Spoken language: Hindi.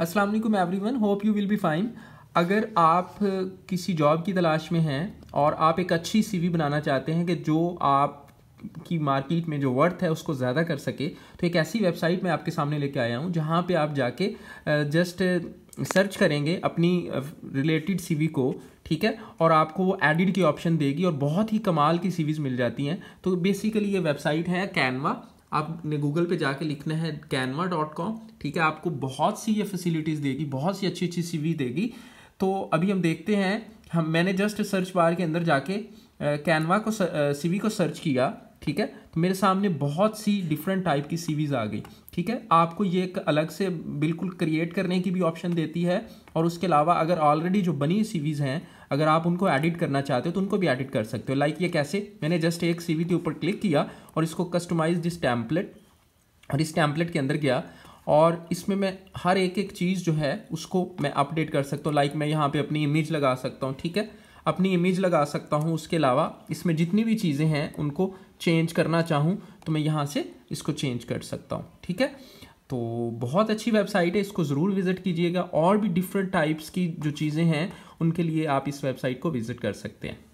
Aslam everyone hope you will be fine अगर आप किसी जॉब की तलाश में हैं और आप एक अच्छी वी बनाना चाहते हैं कि जो आप की मार्केट में जो वर्थ है उसको ज़्यादा कर सके तो एक ऐसी वेबसाइट मैं आपके सामने लेके आया हूँ जहाँ पे आप जाके जस्ट सर्च करेंगे अपनी रिलेटेड सीवी को ठीक है और आपको वो एडिट की ऑप्शन देगी और बहुत ही कमाल की सीवीज़ मिल जाती हैं तो बेसिकली ये वेबसाइट है कैनवा आपने गूगल पे जाके लिखना है कैनवा डॉट कॉम ठीक है आपको बहुत सी ये फैसिलिटीज़ देगी बहुत सी अच्छी अच्छी सी देगी तो अभी हम देखते हैं हम मैंने जस्ट सर्च बार के अंदर जाके कैनवा को सीवी को सर्च किया ठीक है तो मेरे सामने बहुत सी डिफरेंट टाइप की सीवीज़ आ गई ठीक है आपको ये एक अलग से बिल्कुल क्रिएट करने की भी ऑप्शन देती है और उसके अलावा अगर ऑलरेडी जो बनी सीवीज़ हैं अगर आप उनको एडिट करना चाहते हो तो उनको भी एडिट कर सकते हो लाइक ये कैसे मैंने जस्ट एक सी के ऊपर क्लिक किया और इसको कस्टमाइज दिस टैम्पलेट और इस टैम्पलेट के अंदर गया और इसमें मैं हर एक एक चीज़ जो है उसको मैं अपडेट कर सकता हूँ लाइक मैं यहाँ पे अपनी इमेज लगा सकता हूँ ठीक है अपनी इमेज लगा सकता हूँ उसके अलावा इसमें जितनी भी चीज़ें हैं उनको चेंज करना चाहूँ तो मैं यहाँ से इसको चेंज कर सकता हूँ ठीक है तो बहुत अच्छी वेबसाइट है इसको ज़रूर विज़िट कीजिएगा और भी डिफरेंट टाइप्स की जो चीज़ें हैं उनके लिए आप इस वेबसाइट को विज़िट कर सकते हैं